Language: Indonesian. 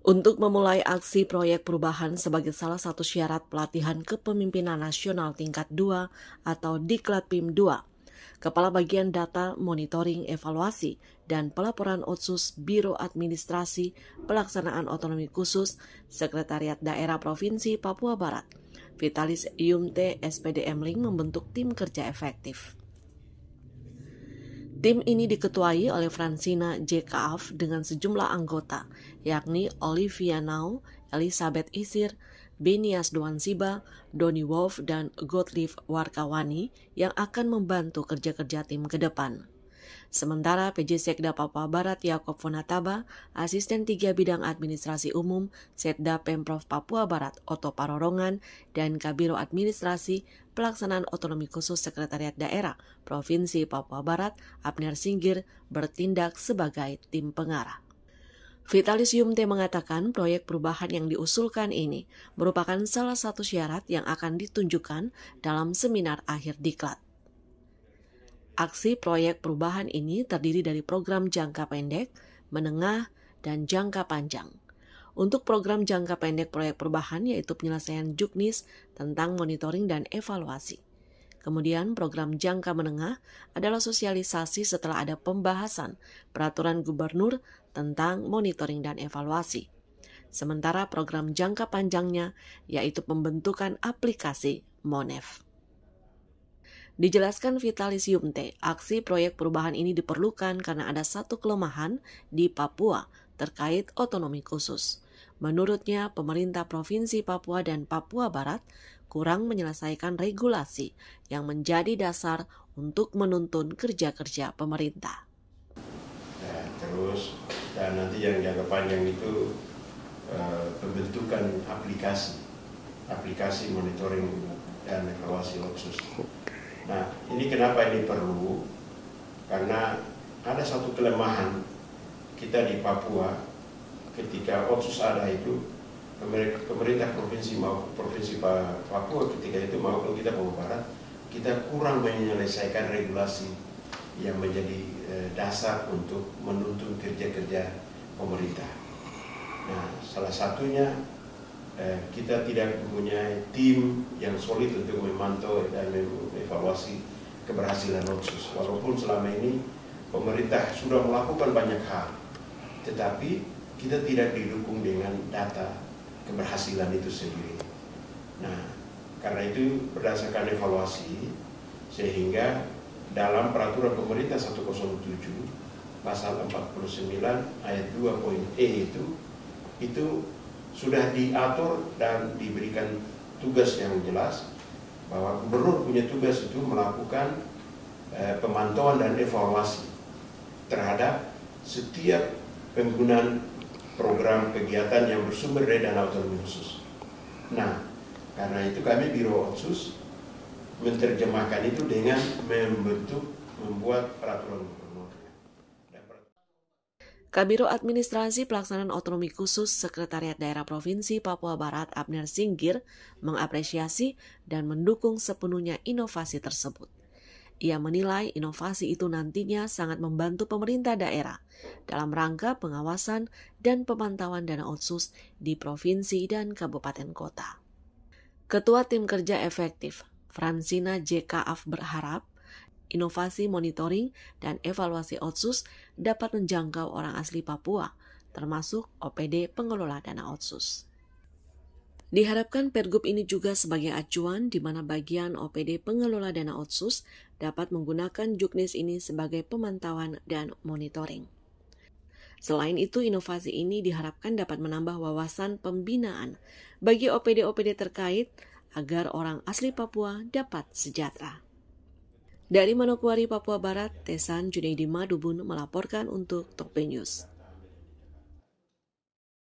untuk memulai aksi proyek perubahan sebagai salah satu syarat pelatihan kepemimpinan nasional tingkat 2 atau Diklat PIM 2. Kepala Bagian Data Monitoring Evaluasi dan Pelaporan Otsus Biro Administrasi Pelaksanaan Otonomi Khusus Sekretariat Daerah Provinsi Papua Barat, Vitalis Yumte SPDM Link membentuk tim kerja efektif. Tim ini diketuai oleh Francina J. dengan sejumlah anggota, yakni Olivia Nau, Elizabeth Isir, Benias Siba, Doni Wolf, dan Gottlieb Warkawani yang akan membantu kerja-kerja tim ke depan. Sementara PJ Sekda Papua Barat Yakob Fonataba, Asisten Tiga Bidang Administrasi Umum Setda Pemprov Papua Barat Oto Parorongan, dan Kabiro Administrasi Pelaksanaan Otonomi Khusus Sekretariat Daerah Provinsi Papua Barat Abner Singgir bertindak sebagai tim pengarah. Vitalis T mengatakan proyek perubahan yang diusulkan ini merupakan salah satu syarat yang akan ditunjukkan dalam seminar akhir diklat. Aksi proyek perubahan ini terdiri dari program jangka pendek, menengah, dan jangka panjang. Untuk program jangka pendek proyek perubahan yaitu penyelesaian juknis tentang monitoring dan evaluasi. Kemudian program jangka menengah adalah sosialisasi setelah ada pembahasan peraturan gubernur tentang monitoring dan evaluasi. Sementara program jangka panjangnya yaitu pembentukan aplikasi MONEV. Dijelaskan Vitalis Yumte, aksi proyek perubahan ini diperlukan karena ada satu kelemahan di Papua terkait otonomi khusus. Menurutnya, pemerintah Provinsi Papua dan Papua Barat kurang menyelesaikan regulasi yang menjadi dasar untuk menuntun kerja-kerja pemerintah. Nah, terus, dan nanti yang jangka panjang itu eh, pembentukan aplikasi, aplikasi monitoring dan evaluasi otsus. Nah, ini kenapa ini perlu? Karena ada satu kelemahan kita di Papua ketika otsus ada itu pemerintah provinsi mau provinsi Papua ketika itu maupun kita Papua Barat kita kurang menyelesaikan regulasi yang menjadi eh, dasar untuk menuntut kerja-kerja pemerintah. Nah, salah satunya Eh, kita tidak mempunyai tim yang solid untuk memantau dan mengevaluasi keberhasilan otsus. Walaupun selama ini pemerintah sudah melakukan banyak hal, tetapi kita tidak didukung dengan data keberhasilan itu sendiri. Nah, karena itu berdasarkan evaluasi, sehingga dalam peraturan pemerintah 107 pasal 49 ayat 2.e itu itu sudah diatur dan diberikan tugas yang jelas bahwa gubernur punya tugas itu melakukan eh, pemantauan dan evaluasi terhadap setiap penggunaan program kegiatan yang bersumber dari dana otonomi khusus. Nah, karena itu kami Biro Otsus menerjemahkan itu dengan membentuk membuat peraturan gubernur. Kabiro Administrasi Pelaksanaan Otonomi Khusus Sekretariat Daerah Provinsi Papua Barat Abner Singgir mengapresiasi dan mendukung sepenuhnya inovasi tersebut. Ia menilai inovasi itu nantinya sangat membantu pemerintah daerah dalam rangka pengawasan dan pemantauan dana otsus di provinsi dan kabupaten kota. Ketua Tim Kerja Efektif, Francina J.K.A.F. berharap Inovasi monitoring dan evaluasi otsus dapat menjangkau orang asli Papua, termasuk OPD pengelola dana otsus. Diharapkan Pergub ini juga sebagai acuan di mana bagian OPD pengelola dana otsus dapat menggunakan juknis ini sebagai pemantauan dan monitoring. Selain itu, inovasi ini diharapkan dapat menambah wawasan pembinaan bagi OPD-OPD terkait agar orang asli Papua dapat sejahtera. Dari Manokwari, Papua Barat, Tesan Junaidi Madubun melaporkan untuk Tokpe News.